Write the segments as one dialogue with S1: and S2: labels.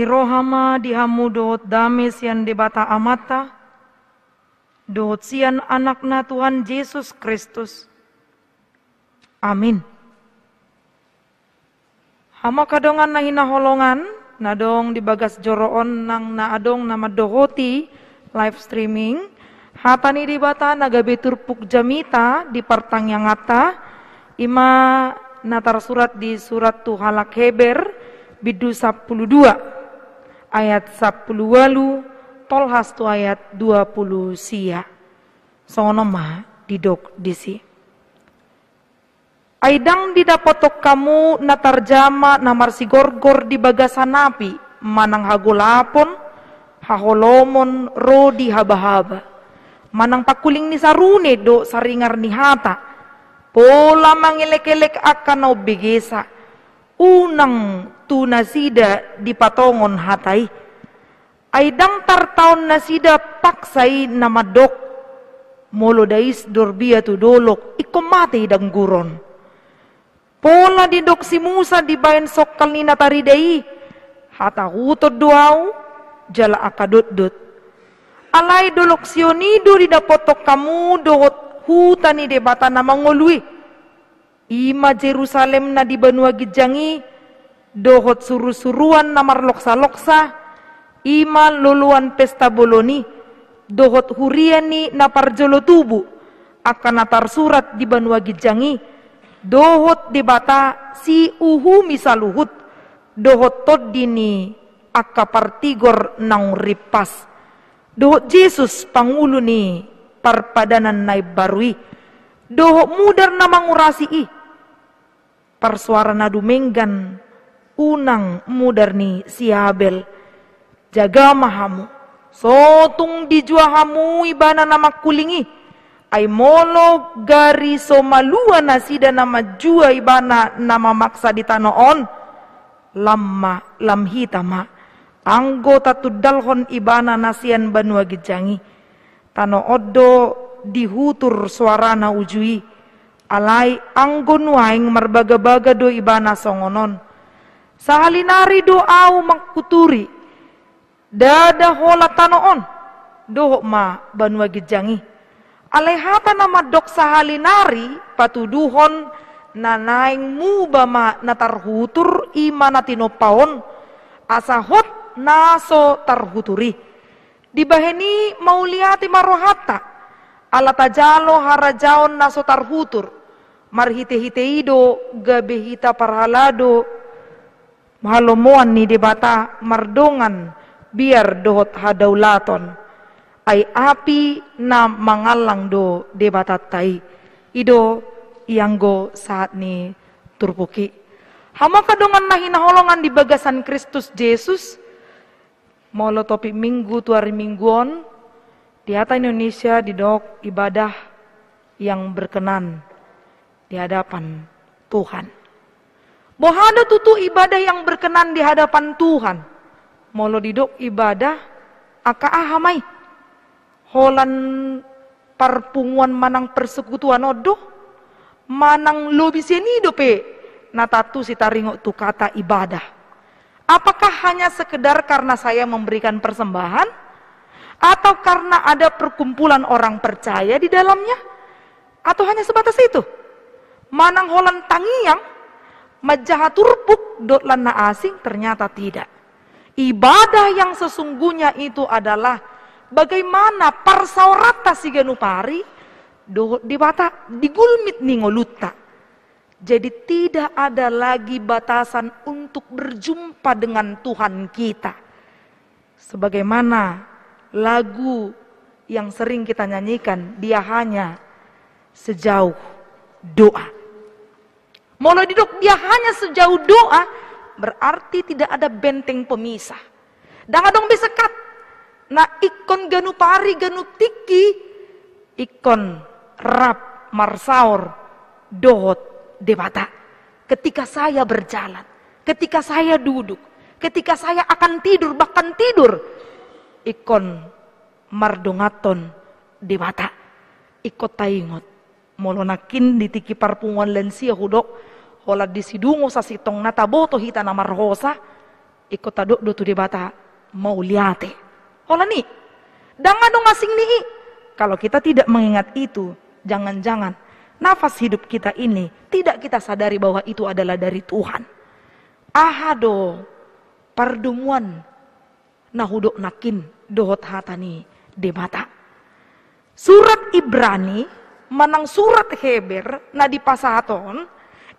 S1: ni rohama dihamu dohot dame yang debata amata, dohot sian anakna Tuhan Yesus Kristus. Amin. Hama kadongan na hinaholongan, nadong di bagas joroon nang naadong nama dohoti live streaming. Hatani dibata bata nagabe puk jamita di partang yang ngata, ima natar surat di surat Tuhalak Heber, bidu 12 ayat 10 tol hastu ayat 20 sia. Sono ma didok disi. Aidang didapotok kamu natarjama namar gorgor di bagasan napi manang hagulapon haholomon rodi haba-haba. Manang pakuling ni sarune do saringar ni hata. Pola mangilek-elek akan obegesa. Unang tu nasida di patongon hatai aidang tartaon nasida paksai namadok molo dais durbia tu dolok ikomate dang guron pola dok si Musa di bayan sokkal ni nataridai hata hutod duau jala akadudut alay dolok sionido di dapotok kamu dohot hutan ni debata na mangolui ima Jerusalem na di banua gijangi dohot suru-suruan namar loksa-loksa, ima luluan pesta boloni, dohot huriani napar jolo tubu, akan natar surat di banua gijangi, dohot di bata si uhu misaluhut, dohot todini akapar partigor nang ripas. Dohot Yesus panguluni ni parpadanan naib barui, dohot mudar namang urasi i, Persuara nadu menggan, unang mudarni si Habel. Jaga mahamu, sotung dijuahamu ibana nama kulingi, Aimo molo gari malua nasida nama jua ibana nama maksa di on lamma lam hitama, anggota dalhon ibana nasian banua gejangi, tano odo dihutur suarana ujui, alai anggo waing marbaga baga do ibana songonon, Sahalinari doau mangkuturi. Dada hola tanoon. doho ma banua gejangi. Alehata nama dok sahalinari patuduhon nanaing bama natarhutur paon asahot naso tarhuturi. Dibaheni mauliati marohata ala tajalo harajaon naso tarhutur marhite hiteido gabehita parhalado mahalomuan ni dibata mardungan biar dohot hadaulaton ay api na mangalang do debata tai ido go saat ni turpuki hama kadungan na hinaholongan di bagasan Kristus Yesus molo topi minggu tuari mingguon di atas Indonesia di dok ibadah yang berkenan di hadapan Tuhan. Muhadath tutu ibadah yang berkenan di hadapan Tuhan. Molo Molodidok ibadah aka ahamai. Holan parpunguan manang persekutuan odoh manang lobi seni dope natatu si taringok tu kata ibadah apakah hanya sekedar karena saya memberikan persembahan atau karena ada perkumpulan orang percaya di dalamnya atau hanya sebatas itu manang holan tangi yang Majahaturpuk lanna asing ternyata tidak. Ibadah yang sesungguhnya itu adalah bagaimana parsaurata sigenupari di bata digulmit ningolutta. Jadi tidak ada lagi batasan untuk berjumpa dengan Tuhan kita. Sebagaimana lagu yang sering kita nyanyikan, dia hanya sejauh doa duduk dia hanya sejauh doa, berarti tidak ada benteng pemisah. Dangadong besekat. Nah ikon ganu pari ganu tiki, ikon rap marsaur dohot debata. Ketika saya berjalan, ketika saya duduk, ketika saya akan tidur bahkan tidur, ikon mardongaton debata. Ikot taingot nakin ditiki parpungon lensi hudok holat disidungo sa sitong nataboto hita nama marhosa ikut aduk do di bata liate hola ni dang dong asing nii kalau kita tidak mengingat itu jangan-jangan nafas hidup kita ini tidak kita sadari bahwa itu adalah dari Tuhan ahado pardumuan nahudok nakin dohot hatani debata surat Ibrani menang surat Heber na di pasahaton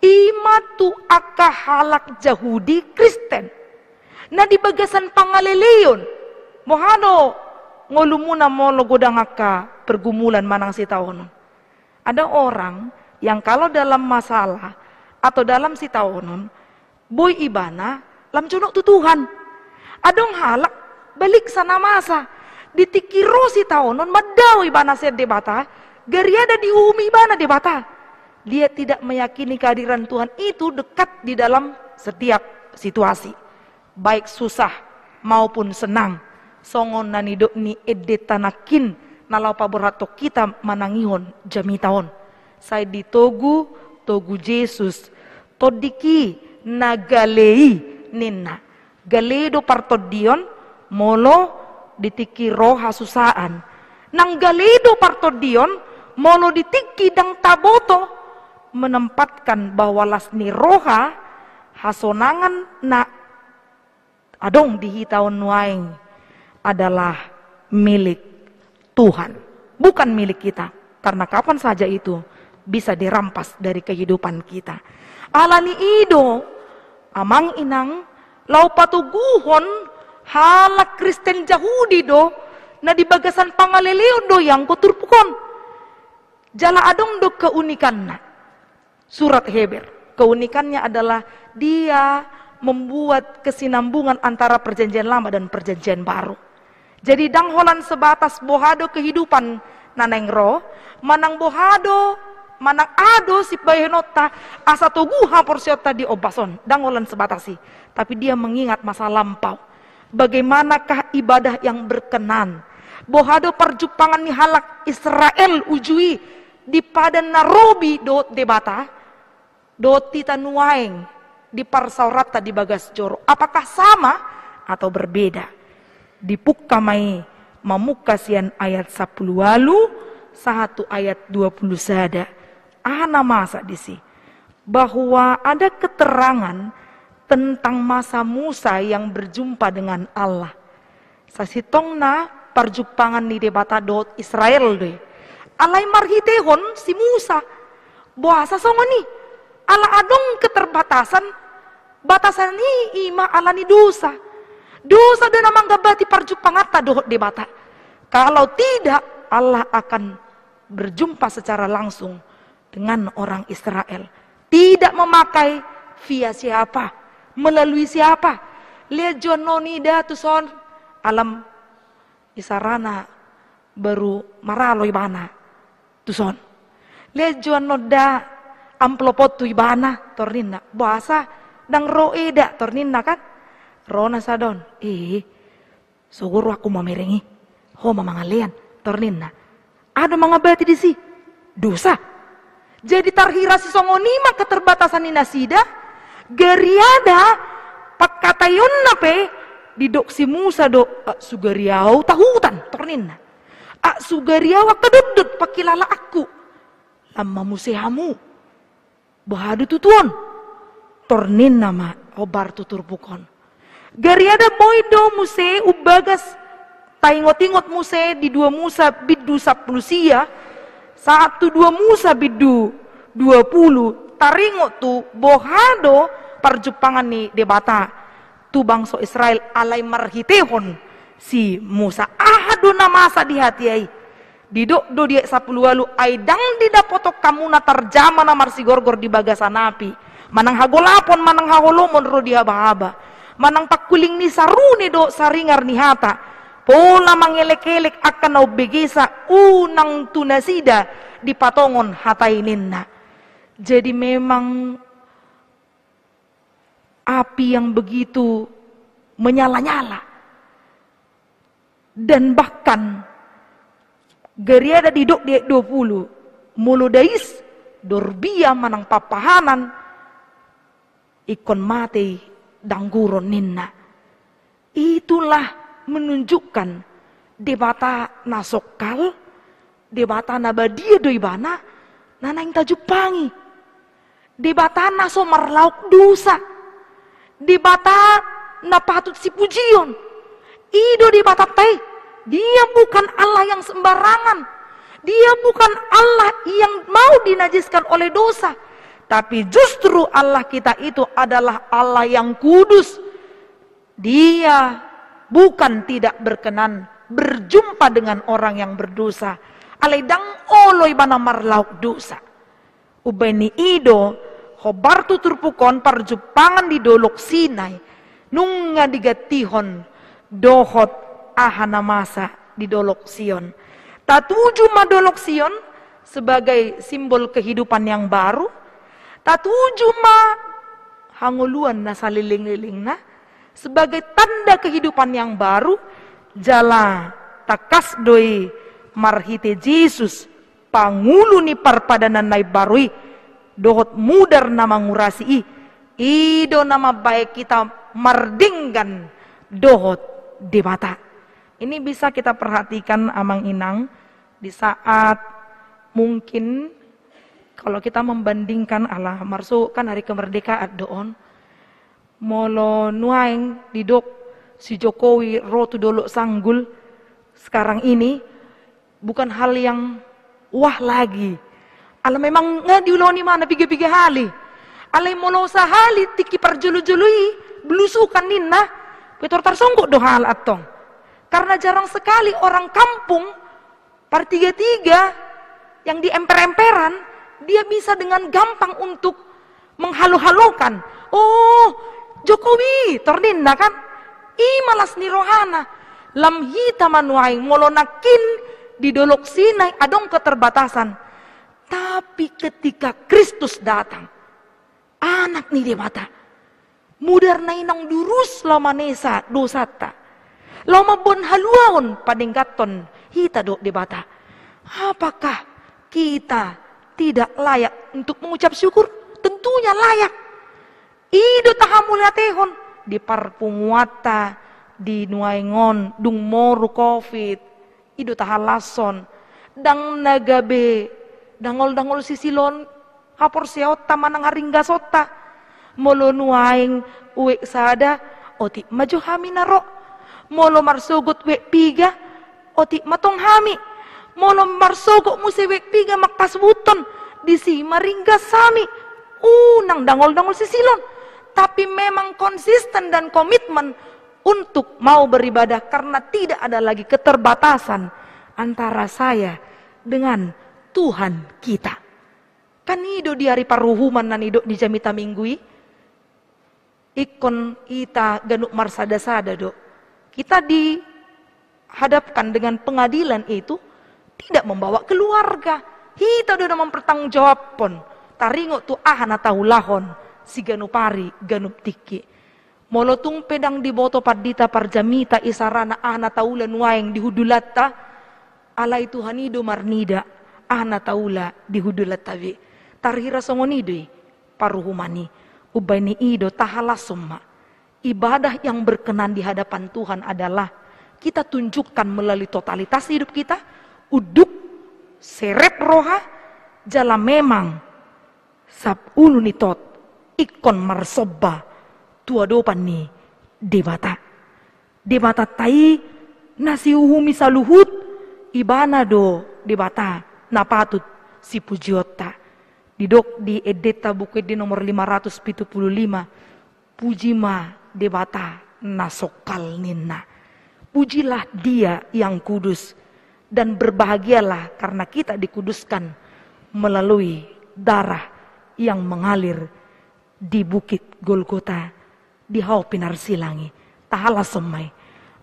S1: imatu halak jahudi Kristen na di bagasan pangaleleon mohano ngolumuna mo logodang aka pergumulan manang si taon ada orang yang kalau dalam masalah atau dalam si taonon boy ibana lam cunok tu Tuhan adong halak balik sana masa ditikiro si taonon madawi ibana sedebata ada di umi mana dia bata? Dia tidak meyakini kehadiran Tuhan itu dekat di dalam setiap situasi. Baik susah maupun senang. Songon nanidok ni edetanakin nalapa berato kita manangihon jamitaon. Saya ditogu togu Yesus Todiki nagalei nina. Galedo partodion molo ditiki roha susaan. Nang galedo partodion ditiki dang taboto menempatkan bahwa lasni roha hasonangan na adong di hitaun nuaing adalah milik Tuhan, bukan milik kita. Karena kapan saja itu bisa dirampas dari kehidupan kita. Alani ido amang inang laupatu guhon halak Kristen Yahudi do na di bagasan pangaleleo do yang kuturpukon Jala adung duk keunikan. Surat Heber. Keunikannya adalah dia membuat kesinambungan antara perjanjian lama dan perjanjian baru. Jadi dangholan sebatas bohado kehidupan naneng ro, manang bohado, manang ado si bayenota, asa toguha porsiota di obason, dangholan sebatasi. Tapi dia mengingat masa lampau. Bagaimanakah ibadah yang berkenan? Bohado perjupangan mihalak Israel ujui di padan narobi do debata dot tita nuaeng di parsaurata di bagas joro apakah sama atau berbeda di mai mamukasian ayat 10 walu satu ayat 20 sada ana masa di si bahwa ada keterangan tentang masa Musa yang berjumpa dengan Allah sasitongna parjupangan di debata dot Israel deh alai marhitehon si Musa. Bahasa songo ni. Ala adong keterbatasan. Batasan ni ima ala ni dosa. Dosa dan amang gabati parjuk pangata dohot di mata. Kalau tidak Allah akan berjumpa secara langsung dengan orang Israel. Tidak memakai via siapa. Melalui siapa. Lihat jononida tuson alam isarana baru maraloi mana. Tuson. Le juan noda amplopot tu ibana torninna. Bahasa dang roe da torninna kan. Rona sadon. Eh, suguro aku mau merengi. Ho alian torninna. Ada mga bati di si. Dosa. Jadi tarhira si songonima keterbatasan sida. Geriada kata nape didok si Musa do uh, eh, sugariau tahutan torninna ak sugariawa kedudut pakilala aku. Lama musihamu. Bahadu tutuon. Tornin nama obar tutur pukon. Gariada boido muse ubagas taingot-ingot muse di dua musa bidu saplusia. Satu dua musa bidu dua puluh taringot tu bohado perjupangan ni debata tu bangso Israel alai marhitehon si Musa ahaduna masa ai didok do dia sapuluh alu aidang foto kamu na tarjama na marsi gorgor di bagasan api manang hagolapon manang haholomon ro dia bahaba manang pakuling ni saruni do saringar ni hata pola mangelek-elek akan au begesa unang tunasida di patongon hataininna jadi memang api yang begitu menyala-nyala dan bahkan Geria ada dok 20 Muludais Dorbia manang papahanan ikon mati dangguro ninna itulah menunjukkan debata nasokal debata nabadia doibana nanang tajupangi debata marlauk dosa debata napatut si pujion Ido di batatai. Dia bukan Allah yang sembarangan. Dia bukan Allah yang mau dinajiskan oleh dosa. Tapi justru Allah kita itu adalah Allah yang kudus. Dia bukan tidak berkenan berjumpa dengan orang yang berdosa. Alaidang oloi bana marlauk dosa. Ubeni ido hobartu turpukon parjupangan di dolok Sinai. Nunga digatihon dohot ahana masa di dolok Sion. Tatuju madolok Sion sebagai simbol kehidupan yang baru. Tatuju ma hanguluan nasa liling-liling na sebagai tanda kehidupan yang baru jala takas doi marhite Jesus pangulu ni parpadanan nai barui dohot mudar nama ngurasi i ido nama baik kita mardinggan dohot di Ini bisa kita perhatikan Amang Inang di saat mungkin kalau kita membandingkan Allah marsu kan hari kemerdekaan doon molo nuaing didok si Jokowi rotu dolok sanggul sekarang ini bukan hal yang wah lagi Allah memang nggak diuloni mana pige-pige hali Allah molo sahali tiki perjulu jului belusukan nina. Pitur tersungguh doha al atong. Karena jarang sekali orang kampung par tiga tiga yang di emper-emperan dia bisa dengan gampang untuk menghalu-halukan. Oh, Jokowi, tordinda kan? I malas nirohana. Lam hitaman waing molonakin di dolok sinai adong keterbatasan. Tapi ketika Kristus datang, anak nih dia mata nainang durus lama nesa dosata. Lama bon haluaon padenggaton hita do debata. Apakah kita tidak layak untuk mengucap syukur? Tentunya layak. Ido tahamulya tehon di parpumuata di nuaingon dung moru covid ido tahalason dang nagabe dangol dangol sisilon hapor seota manang haringga sota molo nuaing uwe sada oti maju hami naro molo marsugot wek piga oti matong hami molo marsugot musi wek piga makpas buton si maringga sami unang uh, dangol-dangol si silon, tapi memang konsisten dan komitmen untuk mau beribadah karena tidak ada lagi keterbatasan antara saya dengan Tuhan kita. Kan hidup di hari paruhuman dan hidup di jamita minggui ikon ita Marsada sada dok. Kita dihadapkan dengan pengadilan itu tidak membawa keluarga. Kita udah mempertanggungjawabkan. Taringo tu ahana tahu lahon si pari ganup tiki. Molotung pedang di boto padita parjamita isarana ahana taulan waeng dihudulata alai Tuhanido marnida ahana taula vi. Tarhira songonidu paruhumani Ubaini ido summa. Ibadah yang berkenan di hadapan Tuhan adalah kita tunjukkan melalui totalitas hidup kita, uduk, serep roha, jala memang, sab ulunitot, ikon marsoba tua dopan ni, debata. Debata tai, nasi uhumi saluhut, ibana do debata, napatut, si pujiota di dok di edeta buku di nomor 575 ma debata nasokal ninna pujilah dia yang kudus dan berbahagialah karena kita dikuduskan melalui darah yang mengalir di bukit Golgota di hau pinar silangi tahala semai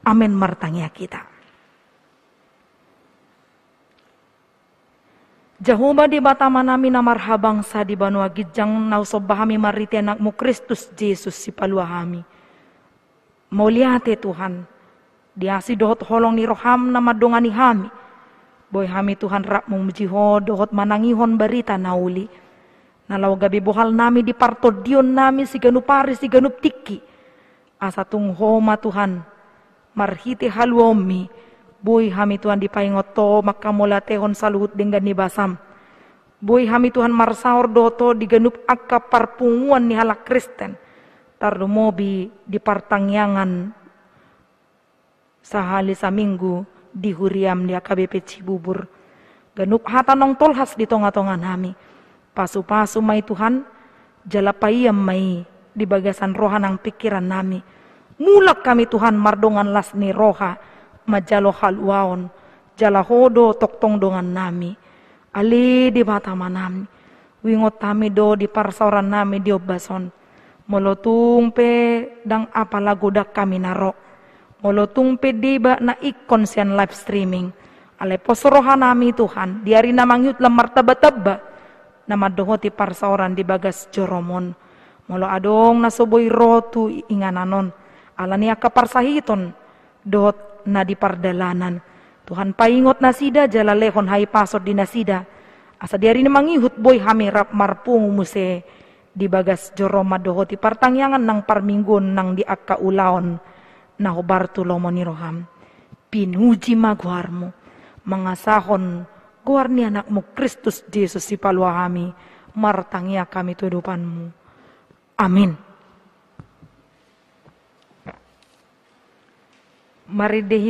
S1: amin martangia kita Jahuma di manami na sa di banua gijang na usobahami mariti anak mu Kristus Jesus si paluahami. Mauliate Tuhan, diasi dohot holong ni roham na madungan hami. Boy hami Tuhan rak mu mujiho dohot manangihon berita nauli. Nalau gabi buhal nami di partodion nami si ganup pari si ganup tiki. Asa tung homa Tuhan, marhiti haluomi, Bui hami Tuhan dipaingot to maka mola tehon saluhut dengan ni basam. Bui hami Tuhan marsaur doto digenup akka parpunguan ni Kristen. Tardu mobi di partangyangan sahali saminggu di huriam di AKBP Cibubur. Genup hatanong tolhas di tonga-tongan hami. Pasu-pasu mai Tuhan yang mai di bagasan rohanang pikiran nami. Mulak kami Tuhan mardongan lasni roha majalo halwaon jala hodo toktong dongan nami ali di bata manam wingot tami do di parsoran nami di obason molotung pe dang apala godak kami naro molotung pe ba na ikon sian live streaming ale posorohan nami Tuhan diari namangyut lemar taba-taba nama dohoti ti parsoran di bagas joromon molo adong nasoboi rotu ingananon alani akaparsahiton dot na di pardalanan. Tuhan paingot nasida jala lehon hai pasot di nasida. Asa diari ni mangihut boy hami rap marpung muse di bagas joroma dohoti partangyangan nang parminggon nang di akka ulaon na hobar ni roham. Pinuji maguarmu mangasahon guarni ni anakmu Kristus Yesus si paluahami tangia kami kehidupanmu. Amin. maridehi